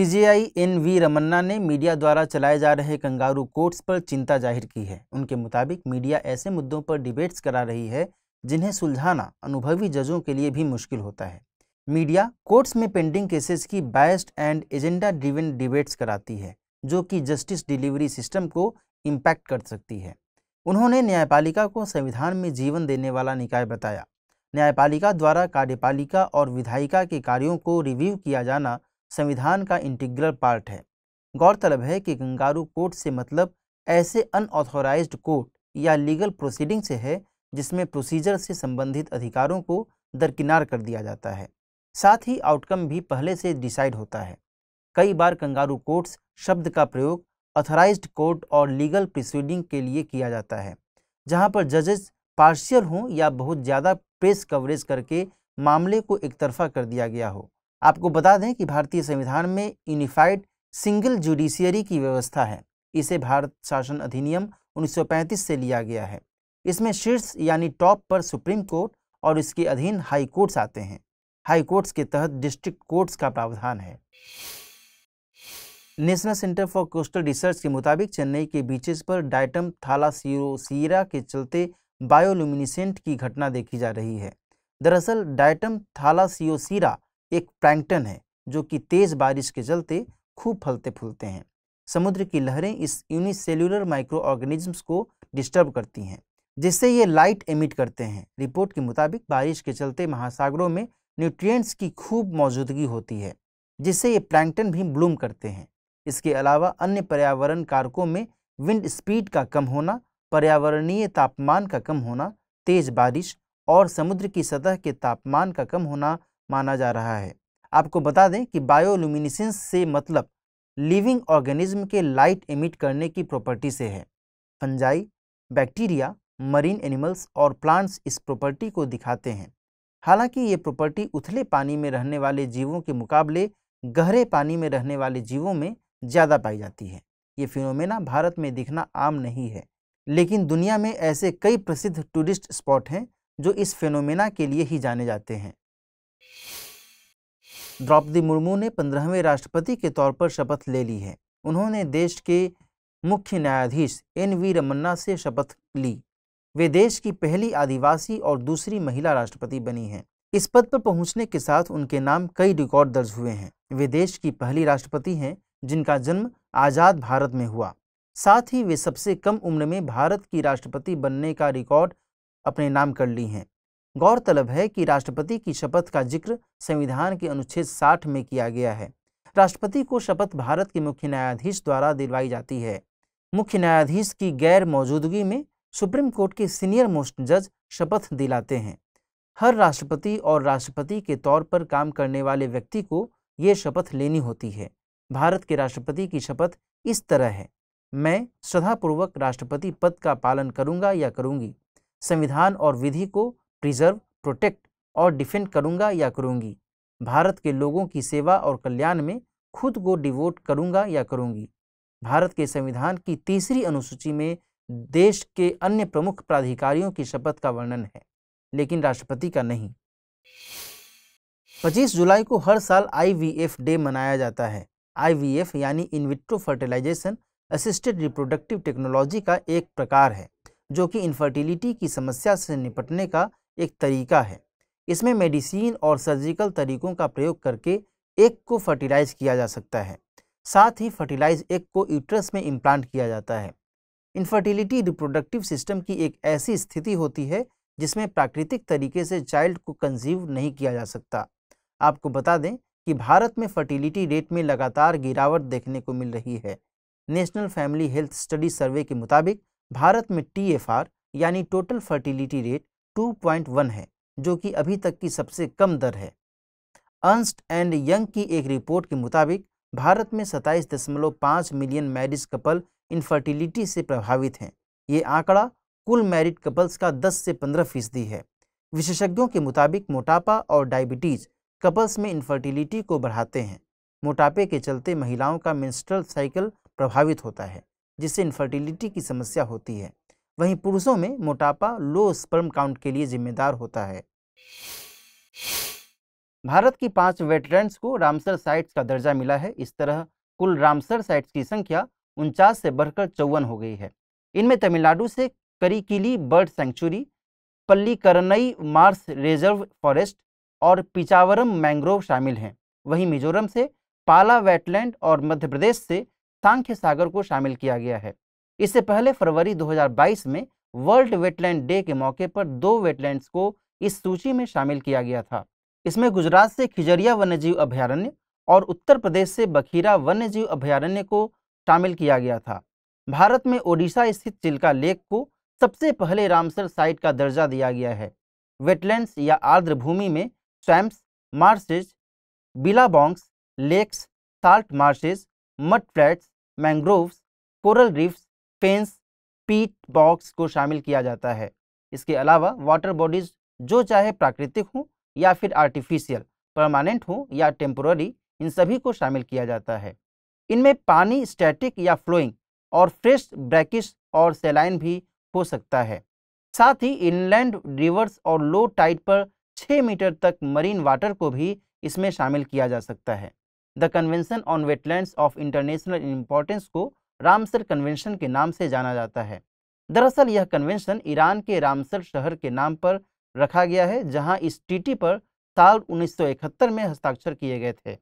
CJI N V Ramana ने media द्वारा चलाए जा रहे कंगारू कोर्ट्स पर चिंता जाहिर की है उनके मुताबिक मीडिया ऐसे मुद्दों पर डिबेट्स करा रही है जिन्हें सुलझाना अनुभवी जजों के लिए भी मुश्किल होता है मीडिया कोर्ट्स में पेंडिंग केसेस की biased and agenda driven debates कराती है जो कि जस्टिस डिलीवरी सिस्टम को इम्पैक्ट कर सकती है उन्होंने न्यायपालिका को संविधान में जीवन देने वाला निकाय बताया न्यायपालिका द्वारा कार्यपालिका और विधायिका के कार्यों को रिव्यू किया जाना संविधान का इंटीग्रल पार्ट है गौरतलब है कि गंगारू कोर्ट से मतलब ऐसे अनऑथोराइज कोर्ट या लीगल प्रोसीडिंग से है जिसमें प्रोसीजर से संबंधित अधिकारों को दरकिनार कर दिया जाता है साथ ही आउटकम भी पहले से डिसाइड होता है कई बार कंगारू कोर्ट्स शब्द का प्रयोग ऑथराइज्ड कोर्ट और लीगल प्रोसीडिंग के लिए किया जाता है जहां पर जजेस पार्शियल हों या बहुत ज़्यादा प्रेस कवरेज करके मामले को एक तरफा कर दिया गया हो आपको बता दें कि भारतीय संविधान में यूनिफाइड सिंगल जुडिशियरी की व्यवस्था है इसे भारत शासन अधिनियम 1935 से लिया गया है इसमें शीर्ष यानी टॉप पर सुप्रीम कोर्ट और इसके अधीन हाई कोर्ट्स आते हैं हाई कोर्ट्स के तहत डिस्ट्रिक्ट कोर्ट्स का प्रावधान है national centre for coastal research के मुताबिक चेन्नई के बीचेस पर डाइटम थालासीरोसीरा के चलते बायोलुमिनिसेंट की घटना देखी जा रही है दरअसल डाइटम थालासीरोसीरा एक प्रैंक्टन है जो कि तेज़ बारिश के चलते खूब फलते फूलते हैं समुद्र की लहरें इस यूनिसेल्युलर माइक्रो ऑर्गेनिजम्स को डिस्टर्ब करती हैं जिससे ये लाइट एमिट करते हैं रिपोर्ट के मुताबिक बारिश के चलते महासागरों में न्यूट्रिएंट्स की खूब मौजूदगी होती है जिससे ये प्लैंकटन भी ब्लूम करते हैं इसके अलावा अन्य पर्यावरण कारकों में विंड स्पीड का कम होना पर्यावरणीय तापमान का कम होना तेज़ बारिश और समुद्र की सतह के तापमान का कम होना माना जा रहा है आपको बता दें कि बायोलुमिनिसेंस से मतलब लिविंग ऑर्गेनिज्म के लाइट एमिट करने की प्रॉपर्टी से है फंजाई बैक्टीरिया मरीन एनिमल्स और प्लांट्स इस प्रॉपर्टी को दिखाते हैं हालांकि ये प्रॉपर्टी उथले पानी में रहने वाले जीवों के मुकाबले गहरे पानी में रहने वाले जीवों में ज़्यादा पाई जाती है ये फिनोमेना भारत में दिखना आम नहीं है लेकिन दुनिया में ऐसे कई प्रसिद्ध टूरिस्ट स्पॉट हैं जो इस फिनोमेना के लिए ही जाने जाते हैं द्रौपदी मुर्मू ने पंद्रहवें राष्ट्रपति के तौर पर शपथ ले ली है उन्होंने देश के मुख्य न्यायाधीश एन वी रमन्ना से शपथ ली वे देश की पहली आदिवासी और दूसरी महिला राष्ट्रपति बनी हैं इस पद पर पहुंचने के साथ उनके नाम कई रिकॉर्ड दर्ज हुए हैं वे देश की पहली राष्ट्रपति हैं जिनका जन्म आज़ाद भारत में हुआ साथ ही वे सबसे कम उम्र में भारत की राष्ट्रपति बनने का रिकॉर्ड अपने नाम कर ली हैं गौरतलब है कि राष्ट्रपति की शपथ का जिक्र संविधान के अनुच्छेद 60 में किया गया है राष्ट्रपति को शपथ भारत के मुख्य न्यायाधीश द्वारा दिलवाई जाती है मुख्य न्यायाधीश की गैर मौजूदगी में सुप्रीम कोर्ट के सीनियर मोस्ट जज शपथ दिलाते हैं हर राष्ट्रपति और राष्ट्रपति के तौर पर काम करने वाले व्यक्ति को ये शपथ लेनी होती है भारत के राष्ट्रपति की शपथ इस तरह है मैं श्रद्धापूर्वक राष्ट्रपति पद का पालन करूंगा या करूंगी संविधान और विधि को प्रिजर्व प्रोटेक्ट और डिफेंड करूंगा या करूंगी भारत के लोगों की सेवा और कल्याण में खुद को डिवोट करूंगा या करूंगी भारत के संविधान की तीसरी अनुसूची में देश के अन्य प्रमुख प्राधिकारियों की शपथ का वर्णन है लेकिन राष्ट्रपति का नहीं 25 जुलाई को हर साल आईवीएफ डे मनाया जाता है आईवीएफ यानी in vitro fertilisation assisted reproductive technology का एक प्रकार है जो कि इनफर्टिलिटी की समस्या से निपटने का एक तरीका है इसमें मेडिसिन और सर्जिकल तरीकों का प्रयोग करके एक को फर्टिलाइज किया जा सकता है साथ ही फर्टिलाइज एक को यूट्रस में इम्प्लांट किया जाता है इनफर्टिलिटी रिप्रोडक्टिव सिस्टम की एक ऐसी स्थिति होती है जिसमें प्राकृतिक तरीके से चाइल्ड को कंजीव नहीं किया जा सकता आपको बता दें कि भारत में फर्टिलिटी रेट में लगातार गिरावट देखने को मिल रही है national family health study survey के मुताबिक भारत में टी यानी टोटल फर्टिलिटी रेट 2.1 है जो कि अभी तक की सबसे कम दर है अंस्ट एंड यंग की एक रिपोर्ट के मुताबिक भारत में 27.5 मिलियन मैरिज कपल इनफर्टिलिटी से प्रभावित हैं ये आंकड़ा कुल मैरिड कपल्स का 10 से 15 फीसदी है विशेषज्ञों के मुताबिक मोटापा और डायबिटीज कपल्स में इनफर्टिलिटी को बढ़ाते हैं मोटापे के चलते महिलाओं का मेंस्ट्रुअल साइकिल प्रभावित होता है जिससे इनफर्टिलिटी की समस्या होती है वहीं पुरुषों में मोटापा लो स्पर्म काउंट के लिए जिम्मेदार होता है भारत की पांच वेटरन्स को रामसर साइट्स का दर्जा मिला है इस तरह कुल रामसर साइट्स की संख्या उनचास से बढ़कर चौवन हो गई है इनमें तमिलनाडु से Karikili bird sanctuary Pallikaranai marsh reserve forest और पिचावरम मैंग्रोव शामिल हैं वहीं मिजोरम से पाला वेटलैंड और मध्य प्रदेश से सांख्य सागर को शामिल किया गया है इससे पहले फरवरी 2022 में वर्ल्ड वेटलैंड डे के मौके पर दो वेटलैंड्स को इस सूची में शामिल किया गया था इसमें गुजरात से खिजरिया वन्यजीव अभ्यारण्य और उत्तर प्रदेश से बखीरा वन्यजीव अभ्यारण्य को शामिल किया गया था भारत में ओडिशा स्थित चिल्का लेक को सबसे पहले रामसर साइट का दर्जा दिया गया है वेटलैंड्स या आर्द्र भूमि में swamps marshes billabongs lakes salt marshes mud flats mangroves coral reefs fens peat bogs को शामिल किया जाता है इसके अलावा वाटर बॉडीज जो चाहे प्राकृतिक हों या फिर आर्टिफिशियल परमानेंट हों या टेम्पोररी इन सभी को शामिल किया जाता है इनमें पानी स्टैटिक या फ्लोइंग और फ्रेश ब्रैकिश और सेलाइन भी हो सकता है साथ ही इनलैंड रिवर्स और लो टाइड पर 6 मीटर तक मरीन वाटर को भी इसमें शामिल किया जा सकता है the convention on wetlands of international importance को रामसर कन्वेंशन के नाम से जाना जाता है दरअसल यह कन्वेंशन ईरान के रामसर शहर के नाम पर रखा गया है जहां इस टीटी पर साल 1971 में हस्ताक्षर किए गए थे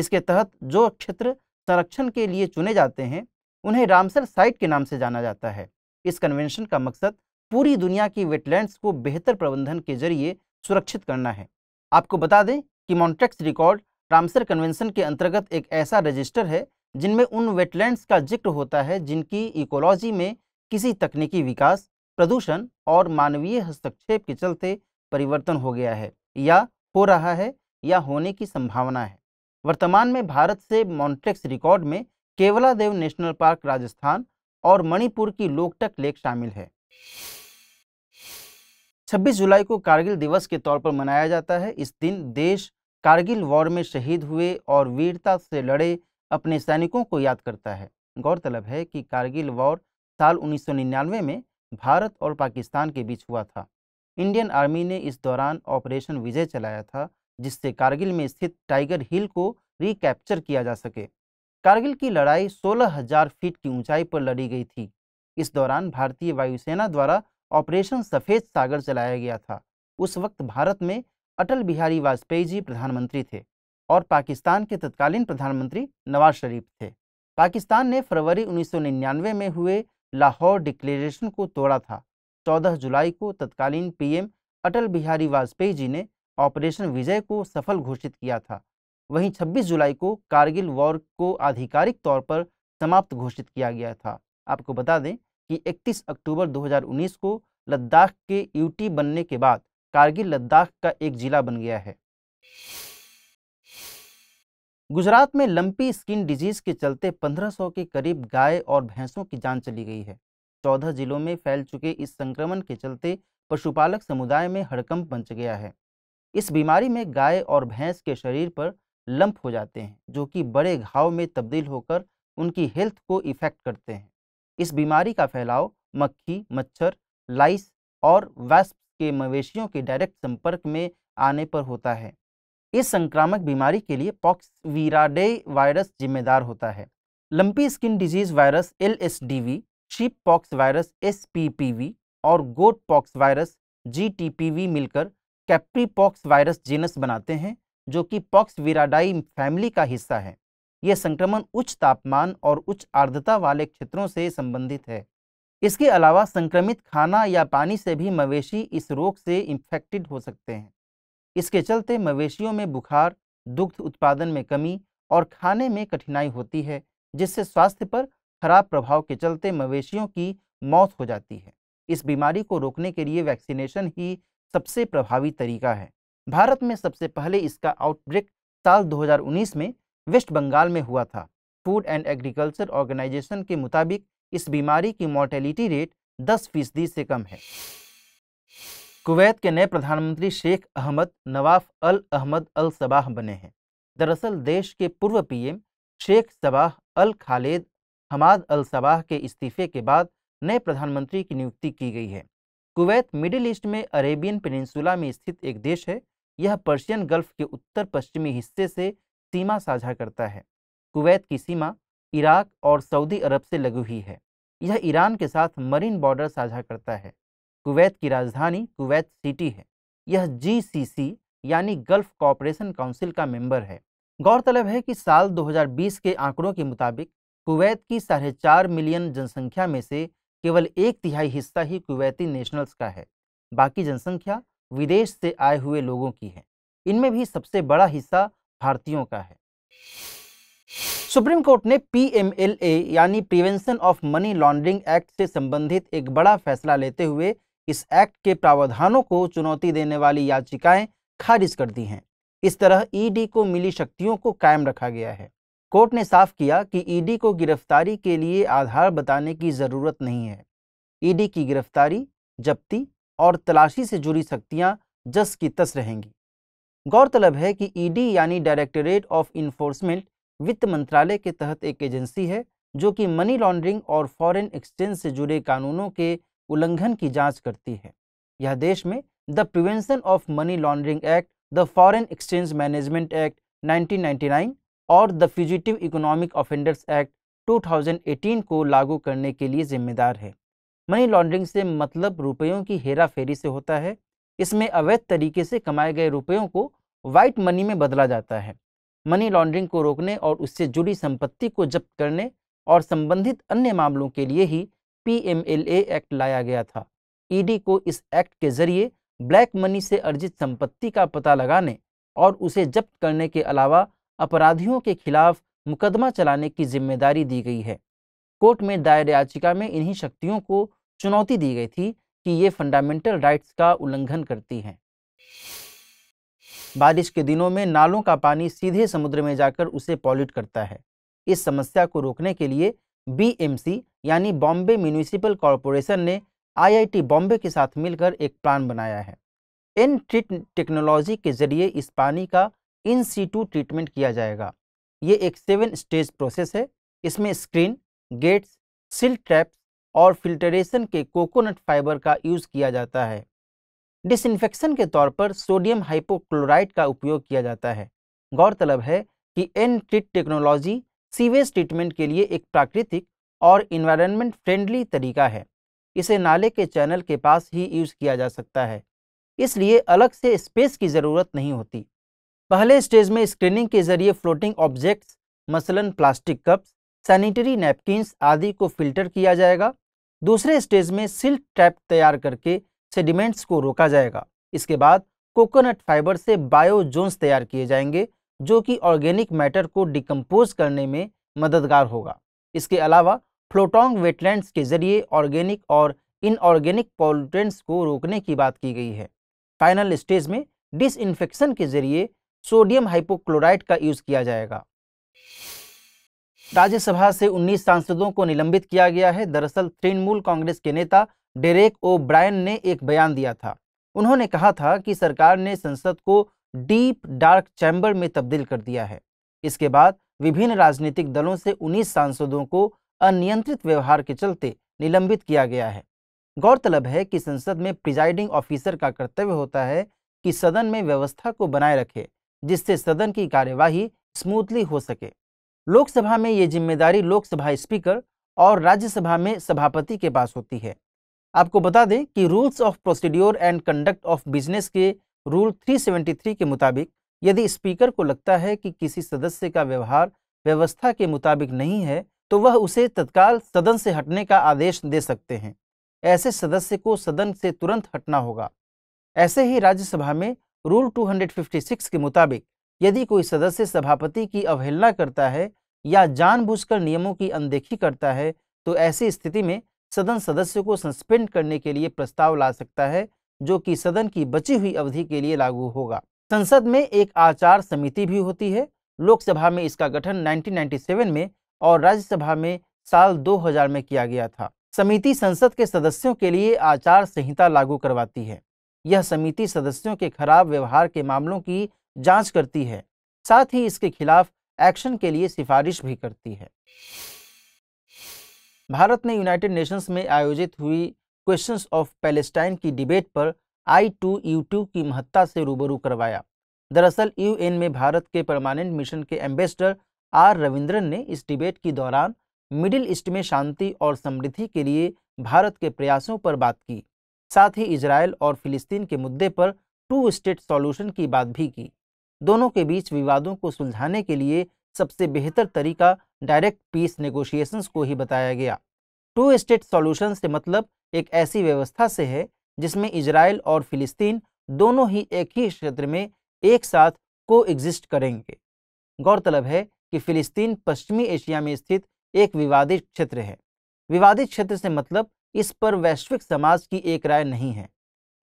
इसके तहत जो क्षेत्र संरक्षण के लिए चुने जाते हैं उन्हें रामसर साइट के नाम से जाना जाता है इस कन्वेंशन का मकसद पूरी दुनिया की वेटलैंड्स को बेहतर प्रबंधन के जरिए सुरक्षित करना है आपको बता दें कि मॉन्टेक्स रिकॉर्ड रामसर कन्वेंशन के अंतर्गत एक ऐसा रजिस्टर है जिनमें उन वेटलैंड्स का जिक्र होता है जिनकी इकोलॉजी में किसी तकनीकी विकास प्रदूषण और मानवीय हस्तक्षेप के चलते परिवर्तन हो गया है या हो रहा है या होने की संभावना है वर्तमान में भारत से मॉन्ट्रेक्स रिकॉर्ड में केवलादेव नेशनल पार्क राजस्थान और मणिपुर की लोकटक लेक शामिल है 26 जुलाई को कारगिल दिवस के तौर पर मनाया जाता है इस दिन देश कारगिल वॉर में शहीद हुए और वीरता से लड़े अपने सैनिकों को याद करता है गौरतलब है कि कारगिल वॉर साल 1999 में भारत और पाकिस्तान के बीच हुआ था इंडियन आर्मी ने इस दौरान ऑपरेशन विजय चलाया था जिससे कारगिल में स्थित टाइगर हिल को रिकैप्चर किया जा सके कारगिल की लड़ाई 16,000 फीट की ऊंचाई पर लड़ी गई थी इस दौरान भारतीय वायुसेना द्वारा ऑपरेशन सफ़ेद सागर चलाया गया था उस वक्त भारत में अटल बिहारी वाजपेयी जी प्रधानमंत्री थे और पाकिस्तान के तत्कालीन प्रधानमंत्री नवाज शरीफ थे पाकिस्तान ने फरवरी 1999 में हुए लाहौर डिक्लेरेशन को तोड़ा था 14 जुलाई को तत्कालीन पीएम अटल बिहारी वाजपेयी जी ने ऑपरेशन विजय को सफल घोषित किया था वहीं 26 जुलाई को कारगिल वॉर को आधिकारिक तौर पर समाप्त घोषित किया गया था आपको बता दें कि 31 अक्टूबर 2019 को लद्दाख के यूटी बनने के बाद कारगिल लद्दाख का एक जिला बन गया है गुजरात में लंपी स्किन डिजीज के चलते 1500 के करीब गाय और भैंसों की जान चली गई है 14 जिलों में फैल चुके इस संक्रमण के चलते पशुपालक समुदाय में हड़कंप बच गया है इस बीमारी में गाय और भैंस के शरीर पर लंप हो जाते हैं जो कि बड़े घाव में तब्दील होकर उनकी हेल्थ को इफेक्ट करते हैं इस बीमारी का फैलाव मक्खी मच्छर लाइस और वैस्प के मवेशियों के डायरेक्ट संपर्क में आने पर होता है इस संक्रामक बीमारी के लिए पॉक्स वीराडे वायरस जिम्मेदार होता है lumpy skin disease virus L S D V sheep pox virus S P P V और goat pox virus G T P V मिलकर कैप्री पॉक्स वायरस जीनस बनाते हैं जो कि पॉक्स वीराडाई फैमिली का हिस्सा है यह संक्रमण उच्च तापमान और उच्च आर्द्रता वाले क्षेत्रों से संबंधित है इसके अलावा संक्रमित खाना या पानी से भी मवेशी इस रोग से इन्फेक्टेड हो सकते हैं इसके चलते मवेशियों में बुखार दुग्ध उत्पादन में कमी और खाने में कठिनाई होती है जिससे स्वास्थ्य पर खराब प्रभाव के चलते मवेशियों की मौत हो जाती है इस बीमारी को रोकने के लिए वैक्सीनेशन ही सबसे प्रभावी तरीका है भारत में सबसे पहले इसका आउटब्रेक साल 2019 में वेस्ट बंगाल में हुआ था फूड एंड एग्रीकल्चर ऑर्गेनाइजेशन के मुताबिक इस बीमारी की मोर्टेलिटी रेट 10 फीसदी से कम है कुवैत के नए प्रधानमंत्री Sheikh Ahmad Nawaf Al Ahmad Al Sabah बने हैं दरअसल देश के पूर्व PM Sheikh Sabah Al Khalid Hamad Al Sabah के इस्तीफे के बाद नए प्रधानमंत्री की नियुक्ति की गई है कुवैत मिडिल ईस्ट में अरेबियन पेनिनसुला में स्थित एक देश है यह पर्शियन गल्फ के उत्तर पश्चिमी हिस्से से सीमा साझा करता है कुवैत की सीमा इराक और सऊदी अरब से लगी हुई है यह ईरान के साथ मरीन बॉर्डर साझा करता है कुवैत की राजधानी कुवैत सिटी है यह जीसीसी यानी गल्फ कॉपरेशन काउंसिल का मेंबर है गौरतलब है कि साल 2020 के आंकड़ों के मुताबिक कुवैत की साढ़े चार मिलियन जनसंख्या में से केवल एक तिहाई हिस्सा ही कुवैती नेशनल्स का है बाकी जनसंख्या विदेश से आए हुए लोगों की है इनमें भी सबसे बड़ा हिस्सा भारतीयों का है सुप्रीम कोर्ट ने पी यानी prevention of money laundering act से संबंधित एक बड़ा फैसला लेते हुए इस एक्ट के प्रावधानों को चुनौती देने वाली याचिकाएं खारिज कर दी हैं इस तरह ईडी को मिली शक्तियों को कायम रखा गया है कोर्ट ने साफ किया कि ईडी को गिरफ्तारी के लिए आधार बताने की ज़रूरत नहीं है ईडी की गिरफ्तारी जब्ती और तलाशी से जुड़ी शक्तियां जस की तस रहेंगी गौरतलब है कि ईडी यानी डायरेक्टरेट ऑफ इन्फोर्समेंट वित्त मंत्रालय के तहत एक एजेंसी है जो कि मनी लॉन्ड्रिंग और फॉरेन एक्सचेंज से जुड़े कानूनों के उल्लंघन की जांच करती है यह देश में the prevention of money laundering act the foreign exchange management act 1999 और the fugitive economic offenders act 2018 को लागू करने के लिए जिम्मेदार है मनी लॉन्ड्रिंग से मतलब रुपयों की हेरा फेरी से होता है इसमें अवैध तरीके से कमाए गए रुपयों को वाइट मनी में बदला जाता है मनी लॉन्ड्रिंग को रोकने और उससे जुड़ी संपत्ति को जब्त करने और संबंधित अन्य मामलों के लिए ही पीएमएलए एक्ट लाया गया था ईडी को इस एक्ट के जरिए ब्लैक मनी से अर्जित संपत्ति का पता लगाने और उसे जब्त करने के अलावा अपराधियों के खिलाफ मुकदमा चलाने की जिम्मेदारी दी गई है कोर्ट में दायर याचिका में इन्हीं शक्तियों को चुनौती दी गई थी कि ये फंडामेंटल राइट्स का उल्लंघन करती हैं बारिश के दिनों में नालों का पानी सीधे समुद्र में जाकर उसे पॉल्यूट करता है इस समस्या को रोकने के लिए बीएमसी यानी बॉम्बे म्यूनिसिपल कॉरपोरेशन ने आईआईटी बॉम्बे के साथ मिलकर एक प्लान बनाया है इन ट्रीट टेक्नोलॉजी के जरिए इस पानी का इन सीटू ट्रीटमेंट किया जाएगा ये एक सेवन स्टेज प्रोसेस है इसमें स्क्रीन गेट्स सिल ट्रैप्स और फिल्टरेशन के कोकोनट फाइबर का यूज़ किया जाता है डिसइंफेक्शन के तौर पर सोडियम हाइपोक्लोराइड का उपयोग किया जाता है गौरतलब है कि N treat technology sewage treatment के लिए एक प्राकृतिक और इन्वायरमेंट फ्रेंडली तरीका है इसे नाले के चैनल के पास ही यूज़ किया जा सकता है इसलिए अलग से स्पेस की ज़रूरत नहीं होती पहले स्टेज में स्क्रीनिंग के जरिए फ्लोटिंग ऑब्जेक्ट्स मसलन प्लास्टिक कप्स सैनिटरी नैपकिन्स आदि को फिल्टर किया जाएगा दूसरे स्टेज में सिल्ट ट्रैप तैयार करके सेडिमेंट्स को रोका जाएगा इसके बाद कोकोनट फाइबर से बायो जोन्स तैयार किए जाएंगे जो कि ऑर्गेनिक मैटर को डिकम्पोज करने में मददगार होगा इसके अलावा फ्लोटोंग वेटलैंड्स के जरिए ऑर्गेनिक और इनऑर्गेनिक पॉल्यूटेंट्स को रोकने की बात की गई है फाइनल स्टेज में डिसइंफेक्शन के जरिए सोडियम हाइपोक्लोराइड का यूज किया जाएगा राज्यसभा से 19 सांसदों को निलंबित किया गया है दरअसल तृणमूल कांग्रेस के नेता डेरेक ओ ब्रायन ने एक बयान दिया था उन्होंने कहा था कि सरकार ने संसद को डीप डार्क चैम्बर में तब्दील कर दिया है इसके बाद विभिन्न राजनीतिक दलों से 19 सांसदों को अनियंत्रित व्यवहार के चलते निलंबित किया गया है गौरतलब है कि संसद में प्रिजाइडिंग ऑफिसर का कर्तव्य होता है कि सदन में व्यवस्था को बनाए रखे जिससे सदन की कार्यवाही स्मूथली हो सके लोकसभा में ये जिम्मेदारी लोकसभा स्पीकर और राज्यसभा में सभापति के पास होती है आपको बता दें कि rules of procedure and conduct of business के रूल 373 के मुताबिक यदि स्पीकर को लगता है कि किसी सदस्य का व्यवहार व्यवस्था के मुताबिक नहीं है तो वह उसे तत्काल सदन से हटने का आदेश दे सकते हैं ऐसे सदस्य को सदन से तुरंत हटना होगा ऐसे ही राज्यसभा में रूल 256 के मुताबिक यदि कोई सदस्य सभापति की अवहेलना करता है या जानबूझकर नियमों की अनदेखी करता है तो ऐसी स्थिति में सदन सदस्य को सस्पेंड करने के लिए प्रस्ताव ला सकता है जो कि सदन की बची हुई अवधि के लिए लागू होगा संसद में एक आचार समिति भी होती है लोकसभा में इसका गठन 1997 में और राज्यसभा में साल 2000 में किया गया था समिति संसद के सदस्यों के लिए आचार संहिता लागू करवाती है यह समिति सदस्यों के खराब व्यवहार के मामलों की जांच करती है साथ ही इसके खिलाफ एक्शन के लिए सिफारिश भी करती है भारत ने यूनाइटेड नेशंस में आयोजित हुई क्वेश्चंस ऑफ पैलेस्टाइन की डिबेट पर आई टू यू टू की महत्ता से रूबरू करवाया दरअसल यूएन में भारत के परमानेंट मिशन के एम्बेसडर आर रविंद्रन ने इस डिबेट के दौरान मिडिल ईस्ट में शांति और समृद्धि के लिए भारत के प्रयासों पर बात की साथ ही इसराइल और फिलिस्तीन के मुद्दे पर टू स्टेट सॉल्यूशन की बात भी की दोनों के बीच विवादों को सुलझाने के लिए सबसे बेहतर तरीका डायरेक्ट पीस नेगोशिएशंस को ही बताया गया टू स्टेट सॉल्यूशन से मतलब एक ऐसी व्यवस्था से है जिसमें इसराइल और फिलिस्तीन दोनों ही एक ही क्षेत्र में एक साथ को एग्जिस्ट करेंगे गौरतलब है कि फिलिस्तीन पश्चिमी एशिया में स्थित एक विवादित क्षेत्र है विवादित क्षेत्र से मतलब इस पर वैश्विक समाज की एक राय नहीं है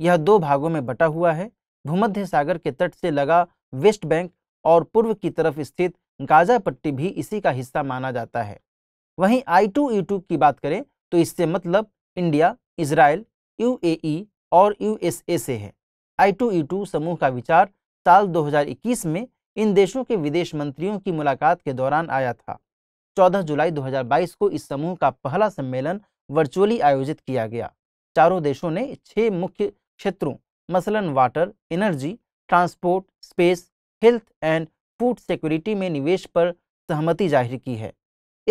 यह दो भागों में बटा हुआ है भूमध्य सागर के तट से लगा वेस्ट बैंक और पूर्व की तरफ स्थित गाजा पट्टी भी इसी का हिस्सा माना जाता है वहीं आई टू यू टू की बात करें तो इससे मतलब इंडिया इसराइल यूएई और यूएसए से है आई टू यू टू समूह का विचार साल 2021 में इन देशों के विदेश मंत्रियों की मुलाकात के दौरान आया था 14 जुलाई 2022 को इस समूह का पहला सम्मेलन वर्चुअली आयोजित किया गया चारों देशों ने छह मुख्य क्षेत्रों मसलन water energy transport space health and food security में निवेश पर सहमति जाहिर की है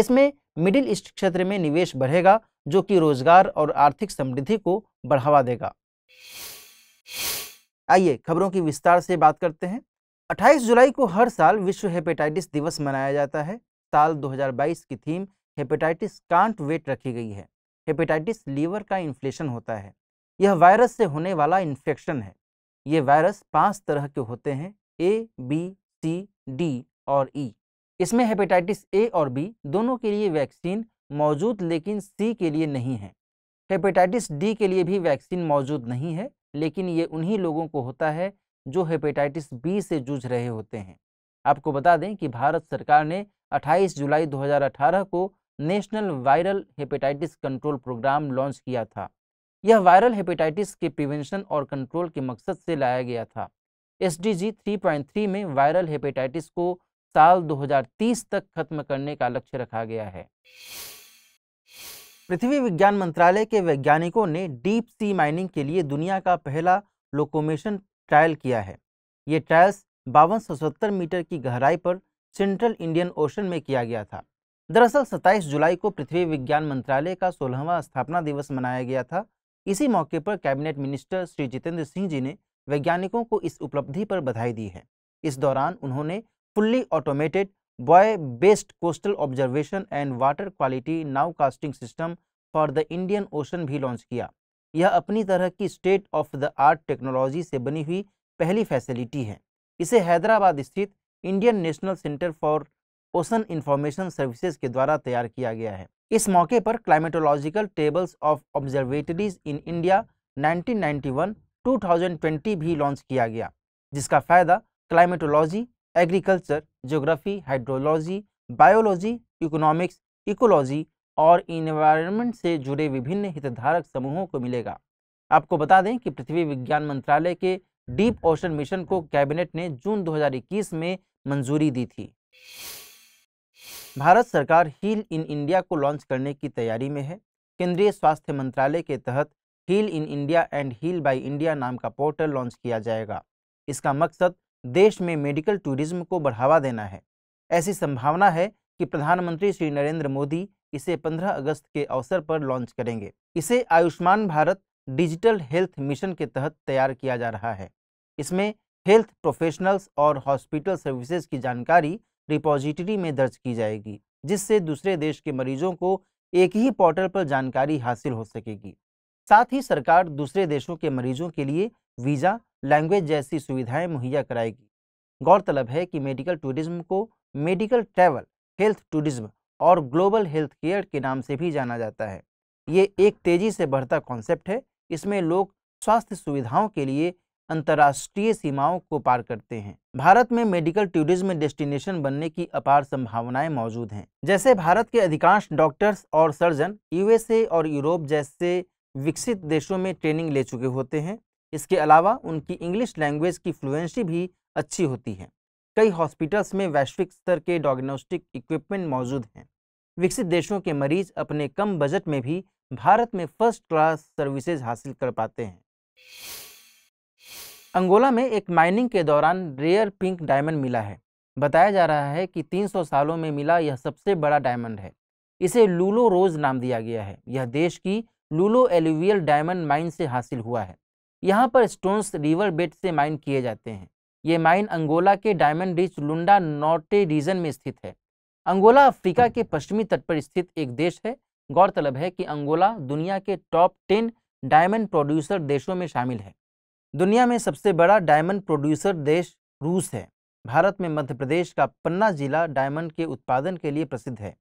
इसमें मिडिल ईस्ट क्षेत्र में निवेश बढ़ेगा जो कि रोजगार और आर्थिक समृद्धि को बढ़ावा देगा आइए खबरों की विस्तार से बात करते हैं 28 जुलाई को हर साल विश्व हेपेटाइटिस दिवस मनाया जाता है साल 2022 की थीम हेपेटाइटिस कांट वेट रखी गई है हेपेटाइटिस लीवर का इन्फ्लेशन होता है यह वायरस से होने वाला इन्फेक्शन है ये वायरस पांच तरह के होते हैं ए बी सी डी और ई e. इसमें हेपेटाइटिस ए और बी दोनों के लिए वैक्सीन मौजूद लेकिन सी के लिए नहीं है हेपेटाइटिस डी के लिए भी वैक्सीन मौजूद नहीं है लेकिन ये उन्हीं लोगों को होता है जो हेपेटाइटिस बी से जूझ रहे होते हैं आपको बता दें कि भारत सरकार ने 28 जुलाई 2018 को national viral hepatitis control programme launch किया था यह वायरल हेपेटाइटिस के प्रिवेंशन और कंट्रोल के मकसद से लाया गया था एस डी 3.3 में वायरल हेपेटाइटिस को साल 2030 तक खत्म करने का लक्ष्य रखा गया है पृथ्वी विज्ञान मंत्रालय के वैज्ञानिकों ने डीप सी माइनिंग के लिए दुनिया का पहला लोकोमेशन ट्रायल किया है ये ट्रायल्स बावन मीटर की गहराई पर सेंट्रल इंडियन ओशन में किया गया था दरअसल 27 जुलाई को पृथ्वी विज्ञान मंत्रालय का सोलहवा स्थापना दिवस मनाया गया था इसी मौके पर कैबिनेट मिनिस्टर श्री जितेंद्र सिंह जी ने वैज्ञानिकों को इस उपलब्धि पर बधाई दी है इस दौरान उन्होंने fully automated buoy based coastal observation and water quality nowcasting system for the Indian ocean भी लॉन्च किया यह अपनी तरह की state of the art technology से बनी हुई पहली फैसिलिटी है इसे हैदराबाद स्थित Indian national centre for ocean information services के द्वारा तैयार किया गया है इस मौके पर climatological tables of observatories in India 1991-2020 भी लॉन्च किया गया जिसका फ़ायदा climatology agriculture geography hydrology biology economics ecology और इन्वायरमेंट से जुड़े विभिन्न हितधारक समूहों को मिलेगा आपको बता दें कि पृथ्वी विज्ञान मंत्रालय के डीप ओशन मिशन को कैबिनेट ने जून 2021 में मंजूरी दी थी भारत सरकार हील इन इंडिया को लॉन्च करने की तैयारी में है केंद्रीय स्वास्थ्य मंत्रालय के तहत heal in India and heal by India नाम का पोर्टल लॉन्च किया जाएगा इसका मकसद देश में मेडिकल टूरिज्म को बढ़ावा देना है ऐसी संभावना है कि प्रधानमंत्री श्री नरेंद्र मोदी इसे 15 अगस्त के अवसर पर लॉन्च करेंगे इसे Ayushman Bharat digital health mission के तहत तैयार किया जा रहा है इसमें हेल्थ प्रोफेशनल्स और हॉस्पिटल सर्विसेज की जानकारी रिपोजिटरी में दर्ज की जाएगी जिससे दूसरे देश के मरीजों को एक ही पोर्टल पर जानकारी हासिल हो सकेगी साथ ही सरकार दूसरे देशों के मरीजों के लिए वीज़ा लैंग्वेज जैसी सुविधाएं मुहैया कराएगी गौरतलब है कि मेडिकल टूरिज्म को मेडिकल ट्रैवल हेल्थ टूरिज्म और ग्लोबल हेल्थ केयर के नाम से भी जाना जाता है ये एक तेज़ी से बढ़ता कॉन्सेप्ट है इसमें लोग स्वास्थ्य सुविधाओं के लिए अंतर्राष्ट्रीय सीमाओं को पार करते हैं भारत में मेडिकल टूरिज्म डेस्टिनेशन बनने की अपार संभावनाएं मौजूद हैं जैसे भारत के अधिकांश डॉक्टर्स और सर्जन यूएसए और यूरोप जैसे विकसित देशों में ट्रेनिंग ले चुके होते हैं इसके अलावा उनकी इंग्लिश लैंग्वेज की फ्लुएंसी भी अच्छी होती है कई हॉस्पिटल्स में वैश्विक स्तर के डायग्नोस्टिक इक्विपमेंट मौजूद हैं विकसित देशों के मरीज अपने कम बजट में भी भारत में फर्स्ट क्लास सर्विसेज हासिल कर पाते हैं अंगोला में एक माइनिंग के दौरान रेयर पिंक डायमंड मिला है बताया जा रहा है कि 300 सालों में मिला यह सबसे बड़ा डायमंड है इसे लूलो रोज नाम दिया गया है यह देश की लूलो एलुवियल डायमंड माइन से हासिल हुआ है यहाँ पर स्टोन्स रिवर बेड से माइन किए जाते हैं ये माइन अंगोला के diamond rich Lunda Norte region में स्थित है अंगोला अफ्रीका हम्म। के पश्चिमी तट पर स्थित एक देश है गौरतलब है कि अंगोला दुनिया के टॉप टेन डायमंड प्रोड्यूसर देशों में शामिल है दुनिया में सबसे बड़ा डायमंड प्रोड्यूसर देश रूस है भारत में मध्य प्रदेश का पन्ना जिला डायमंड के उत्पादन के लिए प्रसिद्ध है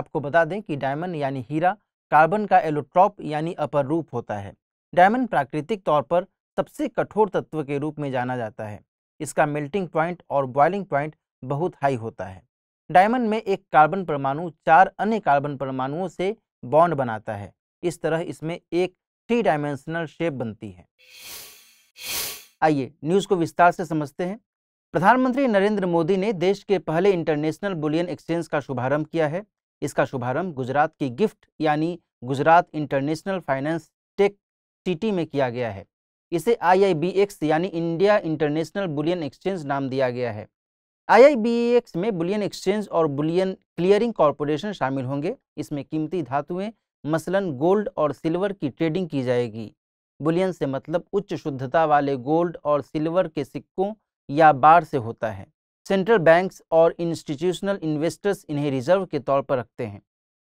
आपको बता दें कि डायमंड यानी हीरा कार्बन का एलोट्रॉप यानी अपर रूप होता है डायमंड प्राकृतिक तौर पर सबसे कठोर तत्व के रूप में जाना जाता है इसका मेल्टिंग पॉइंट और बॉइलिंग पॉइंट बहुत हाई होता है डायमंड में एक कार्बन परमाणु चार अन्य कार्बन परमाणुओं से बॉन्ड बनाता है इस तरह इसमें एक थ्री डायमेंशनल शेप बनती है आइए न्यूज़ को विस्तार से समझते हैं प्रधानमंत्री नरेंद्र मोदी ने देश के पहले इंटरनेशनल बुलियन एक्सचेंज का शुभारंभ किया है इसका शुभारंभ गुजरात की गिफ्ट यानी Gujarat international finance tec city में किया गया है इसे आईआईबीएक्स यानी इंडिया इंटरनेशनल बुलियन एक्सचेंज नाम दिया गया है आईआईबीएक्स में बुलियन एक्सचेंज और बुलियन क्लियरिंग कॉरपोरेशन शामिल होंगे इसमें कीमती धातुएं मसलन गोल्ड और सिल्वर की ट्रेडिंग की जाएगी बुलियन से मतलब उच्च शुद्धता वाले गोल्ड और सिल्वर के सिक्कों या बार से होता है सेंट्रल बैंक्स और इंस्टीट्यूशनल इन्वेस्टर्स इन्हें रिजर्व के तौर पर रखते हैं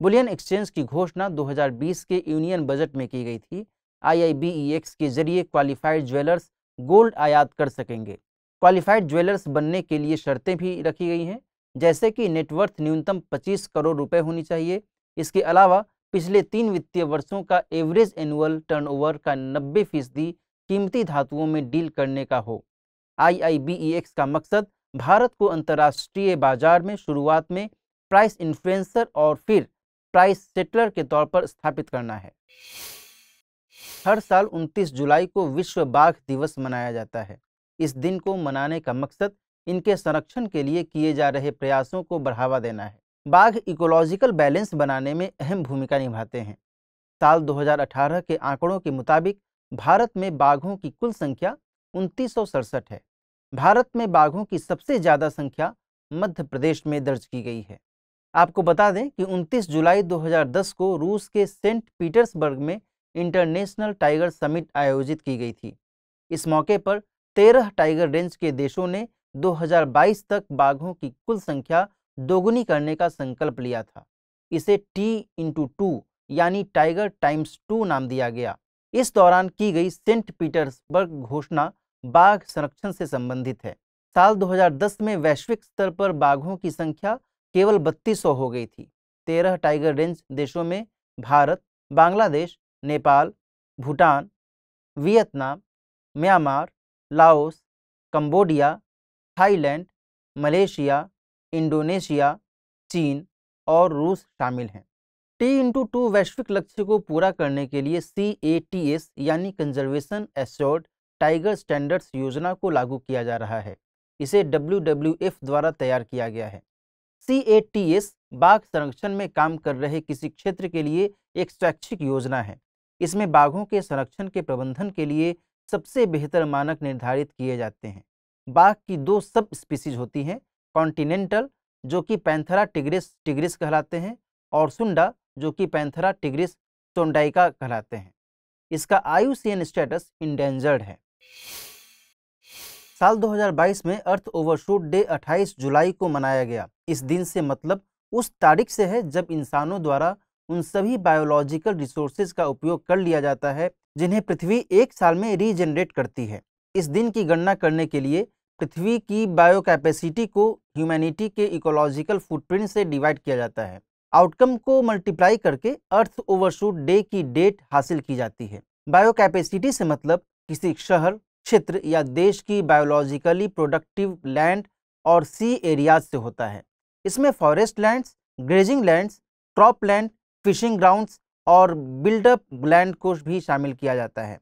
बुलियन एक्सचेंज की घोषणा 2020 के यूनियन बजट में की गई थी आई e के जरिए क्वालिफाइड ज्वेलर्स गोल्ड आयात कर सकेंगे क्वालिफाइड ज्वेलर्स बनने के लिए शर्तें भी रखी गई हैं जैसे कि नेटवर्थ न्यूनतम 25 करोड़ रुपए होनी चाहिए इसके अलावा पिछले तीन वित्तीय वर्षों का एवरेज एनुअल टर्नओवर का 90 फीसदी कीमती धातुओं में डील करने का हो आई e का मकसद भारत को अंतर्राष्ट्रीय बाजार में शुरुआत में प्राइस इन्फ्लुएंसर और फिर प्राइस सेटलर के तौर पर स्थापित करना है हर साल 29 जुलाई को विश्व बाघ दिवस मनाया जाता है इस दिन को मनाने का मकसद इनके संरक्षण के लिए किए जा रहे प्रयासों को बढ़ावा देना है बाघ इकोलॉजिकल बैलेंस बनाने में अहम भूमिका निभाते हैं साल 2018 के आंकड़ों के मुताबिक भारत में बाघों की कुल संख्या उनतीस है भारत में बाघों की सबसे ज़्यादा संख्या मध्य प्रदेश में दर्ज की गई है आपको बता दें कि 29 जुलाई 2010 को रूस के सेंट पीटर्सबर्ग में इंटरनेशनल टाइगर समिट आयोजित की गई थी इस मौके पर तेरह टाइगर रेंज के देशों ने 2022 तक बाघों की कुल संख्या दोगुनी करने का संकल्प लिया था इसे टी इंटू टू यानी टाइगर टाइम्स टू नाम दिया गया इस दौरान की गई सेंट पीटर्सबर्ग घोषणा बाघ संरक्षण से संबंधित है साल 2010 में वैश्विक स्तर पर बाघों की संख्या केवल बत्तीस हो गई थी तेरह टाइगर रेंज देशों में Bharat Bangladesh Nepal Bhutan Vietnam Myanmar Laos Cambodia Thailand Malaysia Indonesia चीन और रूस शामिल हैं टी इंटू टू वैश्विक लक्ष्य को पूरा करने के लिए सी ए टी एस यानी कंजर्वेशन एसोर्ड टाइगर स्टैंडर्ड्स योजना को लागू किया जा रहा है इसे डब्ल्यू डब्ल्यू एफ द्वारा तैयार किया गया है सी ए टी एस बाघ संरक्षण में काम कर रहे किसी क्षेत्र के लिए एक स्वैच्छिक योजना है इसमें बाघों के संरक्षण के प्रबंधन के लिए सबसे बेहतर मानक निर्धारित किए जाते हैं बाघ की दो सब स्पीसीज होती हैं कॉन्टिनेंटल जो कि पैंथरा टिग्रिस टिग्रिस कहलाते हैं और सुंडा जो कि पैंथरा टिग्रिस टोंडाइका कहलाते हैं इसका आयु स्टेटस इंडेंजर्ड है साल 2022 में अर्थ ओवरशूट डे 28 जुलाई को मनाया गया इस दिन से मतलब उस तारीख से है जब इंसानों द्वारा उन सभी बायोलॉजिकल रिसोर्सेज का उपयोग कर लिया जाता है जिन्हें पृथ्वी एक साल में रीजनरेट करती है इस दिन की गणना करने के लिए पृथ्वी की बायो कैपेसिटी को ह्यूमैनिटी के इकोलॉजिकल फुटप्रिंट से डिवाइड किया जाता है आउटकम को मल्टीप्लाई करके अर्थ ओवरशूट डे की डेट हासिल की जाती है बायो कैपेसिटी से मतलब किसी शहर क्षेत्र या देश की बायोलॉजिकली प्रोडक्टिव लैंड और सी एरियाज से होता है इसमें forest lands grazing lands crop land fishing grounds और बिल्डअप ग्लैंड को भी शामिल किया जाता है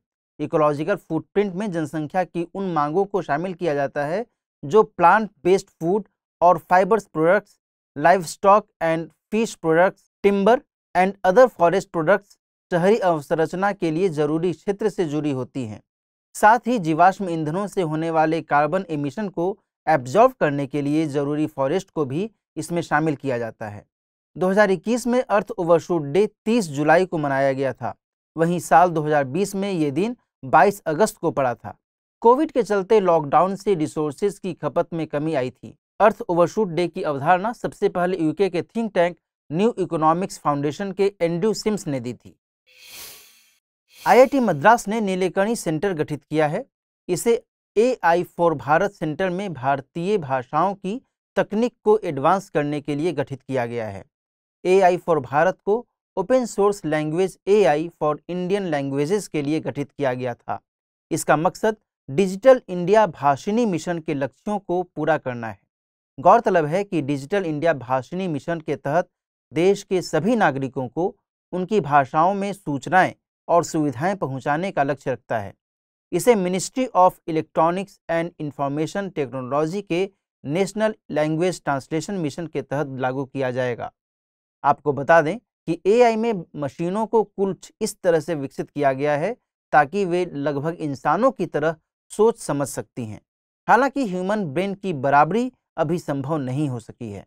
इकोलॉजिकल फुटप्रिंट में जनसंख्या की उन मांगों को शामिल किया जाता है जो प्लांट बेस्ड फूड और fibres products livestock and fish products timber and other forest products शहरी अवसंरचना के लिए जरूरी क्षेत्र से जुड़ी होती हैं साथ ही जीवाश्म ईंधनों से होने वाले कार्बन एमिशन को एब्जॉर्व करने के लिए ज़रूरी फॉरेस्ट को भी इसमें शामिल किया जाता है 2021 में अर्थ ओवरशूट डे 30 जुलाई को मनाया गया था वहीं साल 2020 में ये दिन 22 अगस्त को पड़ा था कोविड के चलते लॉकडाउन से रिसोर्सेज की खपत में कमी आई थी अर्थ ओवरशूट डे की अवधारणा सबसे पहले यूके के think tank new economics foundation के एंड्रू सिम्स ने दी थी आईआईटी मद्रास ने नीलेकणी सेंटर गठित किया है इसे A I for Bharat centre में भारतीय भाषाओं की तकनीक को एडवांस करने के लिए गठित किया गया है एआई फॉर भारत को open source language AI for Indian languages के लिए गठित किया गया था इसका मकसद डिजिटल इंडिया भाषिनी मिशन के लक्ष्यों को पूरा करना है गौरतलब है कि डिजिटल इंडिया भाषिनी मिशन के तहत देश के सभी नागरिकों को उनकी भाषाओं में सूचनाएं और सुविधाएं पहुंचाने का लक्ष्य रखता है इसे ministry of electronics and information technology के नेशनल लैंग्वेज ट्रांसलेशन मिशन के तहत लागू किया जाएगा आपको बता दें कि एआई में मशीनों को कुछ इस तरह से विकसित किया गया है ताकि वे लगभग इंसानों की तरह सोच समझ सकती हैं हालांकि ह्यूमन ब्रेन की बराबरी अभी संभव नहीं हो सकी है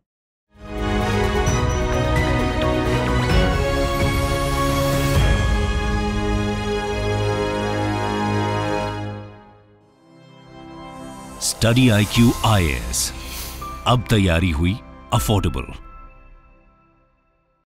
study I Q I S अब तैयारी हुई अफोर्डेबल